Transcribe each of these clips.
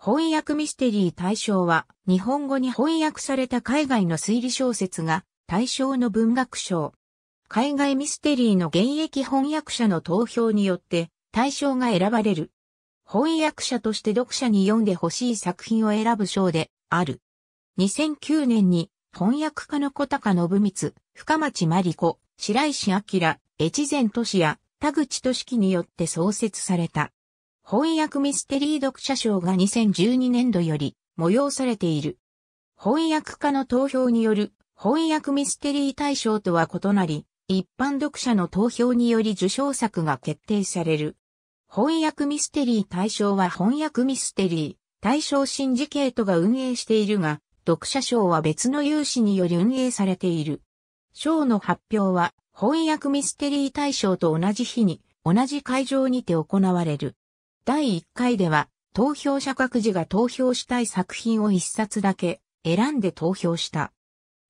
翻訳ミステリー対象は、日本語に翻訳された海外の推理小説が対象の文学賞。海外ミステリーの現役翻訳者の投票によって対象が選ばれる。翻訳者として読者に読んでほしい作品を選ぶ賞である。2009年に翻訳家の小高信光、深町真理子、白石明、越前俊也、田口俊樹によって創設された。翻訳ミステリー読者賞が2012年度より催されている。翻訳家の投票による翻訳ミステリー大賞とは異なり、一般読者の投票により受賞作が決定される。翻訳ミステリー大賞は翻訳ミステリー大賞シンジケートが運営しているが、読者賞は別の有志により運営されている。賞の発表は翻訳ミステリー大賞と同じ日に同じ会場にて行われる。第1回では、投票者各自が投票したい作品を1冊だけ選んで投票した。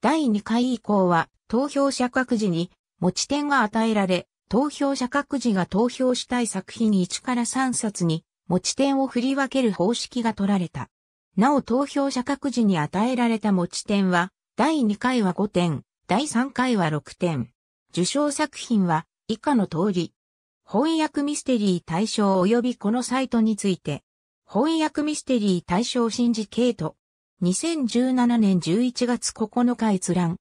第2回以降は、投票者各自に持ち点が与えられ、投票者各自が投票したい作品1から3冊に持ち点を振り分ける方式が取られた。なお投票者各自に与えられた持ち点は、第2回は5点、第3回は6点。受賞作品は以下の通り、翻訳ミステリー対象及びこのサイトについて、翻訳ミステリー対象シンジケート、2017年11月9日閲覧、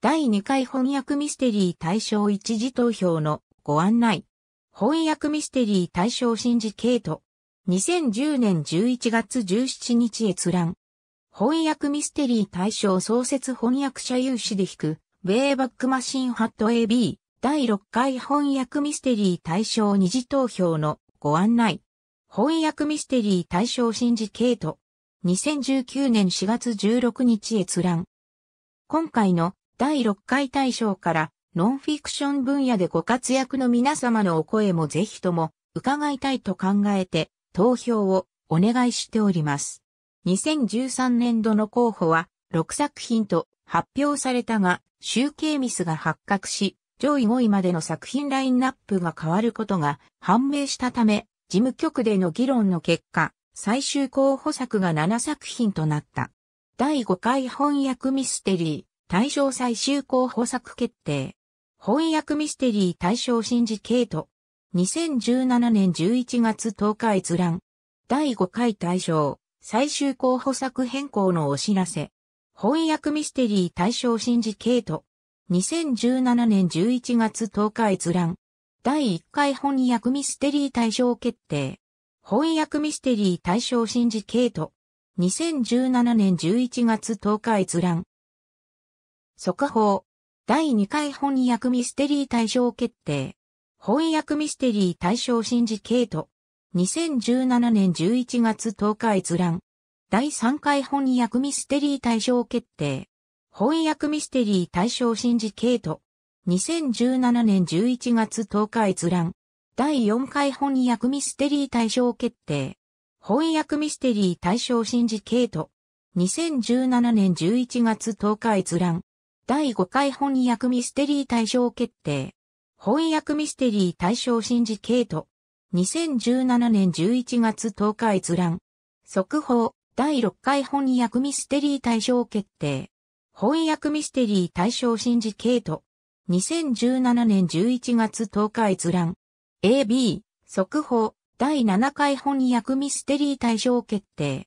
第2回翻訳ミステリー対象一時投票のご案内、翻訳ミステリー対象シンジケート、2010年11月17日閲覧、翻訳ミステリー対象創設翻訳者有志で引く、ウェイバックマシンハット AB、第6回翻訳ミステリー対象二次投票のご案内。翻訳ミステリー対象シンジケート。2019年4月16日閲覧。今回の第6回大賞からノンフィクション分野でご活躍の皆様のお声もぜひとも伺いたいと考えて投票をお願いしております。2013年度の候補は6作品と発表されたが集計ミスが発覚し上位5位までの作品ラインナップが変わることが判明したため、事務局での議論の結果、最終候補作が7作品となった。第5回翻訳ミステリー、対象最終候補作決定。翻訳ミステリー対象シンジケート。2017年11月10日閲覧。第5回対象、最終候補作変更のお知らせ。翻訳ミステリー対象シンジケート。2017年11月10日閲覧。第1回翻訳ミステリー対象決定。翻訳ミステリー対象シンジケート。2017年11月10日閲覧。速報。第2回翻訳ミステリー対象決定。翻訳ミステリー対象シンジケート。2017年11月10日閲覧。第3回翻訳ミステリー対象決定。翻訳ミステリー対象シンジケート。2017年11月10日閲覧。第4回翻訳ミステリー対象決定。翻訳ミステリー対象シンジケート。2017年11月10日閲覧。第5回翻訳ミステリー対象決定。翻訳ミステリー対象シンジケート。2017年11月10日閲覧。速報。第6回翻訳ミステリー対象決定。翻訳ミステリー対象シンジケート。2017年11月10日閲覧。AB、速報、第7回翻訳ミステリー対象決定。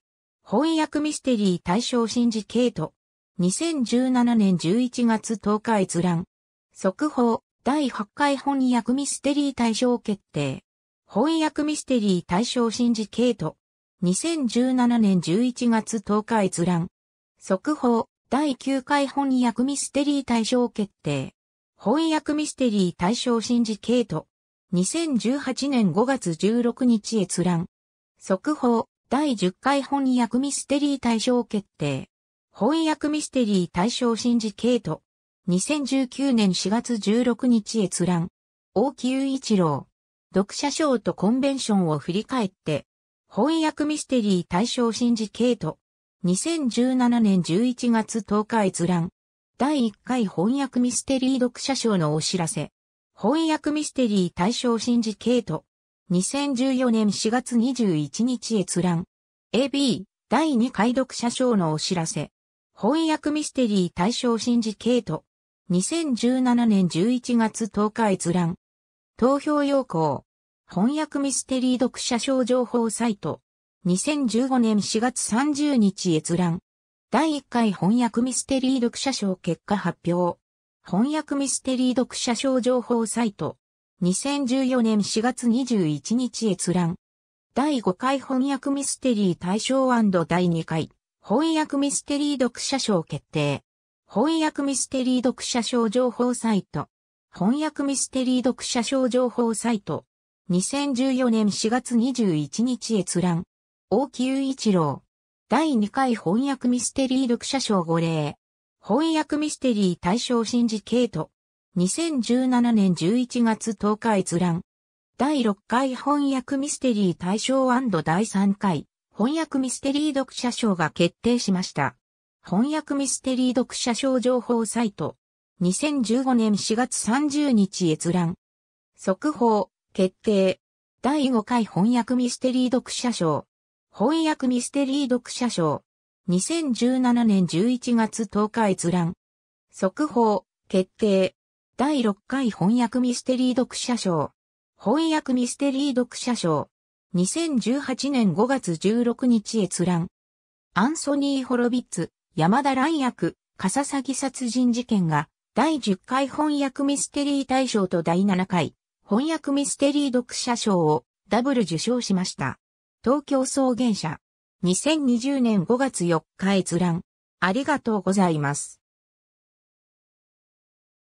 翻訳ミステリー対象シンジケート。2017年11月10日閲覧。速報、第8回翻訳ミステリー対象決定。翻訳ミステリー対象シンジケート。2017年11月10日閲覧。速報、第9回翻訳ミステリー大賞決定。翻訳ミステリー大賞シンジケート。2018年5月16日閲覧。速報、第10回翻訳ミステリー大賞決定。翻訳ミステリー大賞シンジケート。2019年4月16日閲覧。大木雄一郎。読者賞とコンベンションを振り返って。翻訳ミステリー大賞シンジケート。2017年11月10日閲覧。第1回翻訳ミステリー読者賞のお知らせ。翻訳ミステリー対象シンジケート。2014年4月21日閲覧。AB 第2回読者賞のお知らせ。翻訳ミステリー対象シンジケート。2017年11月10日閲覧。投票要項。翻訳ミステリー読者賞情報サイト。2015年4月30日閲覧。第1回翻訳ミステリー読者賞結果発表。翻訳ミステリー読者賞情報サイト。2014年4月21日閲覧。第5回翻訳ミステリー大賞第2回翻訳ミステリー読者賞決定。翻訳ミステリー読者賞情報サイト。翻訳ミステリー読者賞情報サイト。2014年4月21日閲覧。大木雄一郎。第2回翻訳ミステリー読者賞5例。翻訳ミステリー対象シンジケート。2017年11月10日閲覧。第6回翻訳ミステリー対象第3回翻訳ミステリー読者賞が決定しました。翻訳ミステリー読者賞情報サイト。2015年4月30日閲覧。速報、決定。第5回翻訳ミステリー読者賞。翻訳ミステリー読者賞。2017年11月10日閲覧。速報、決定。第6回翻訳ミステリー読者賞。翻訳ミステリー読者賞。2018年5月16日閲覧。アンソニー・ホロビッツ、山田蘭役、笠崎殺人事件が、第10回翻訳ミステリー大賞と第7回、翻訳ミステリー読者賞をダブル受賞しました。東京草原社。2020年5月4日閲覧。ありがとうございます。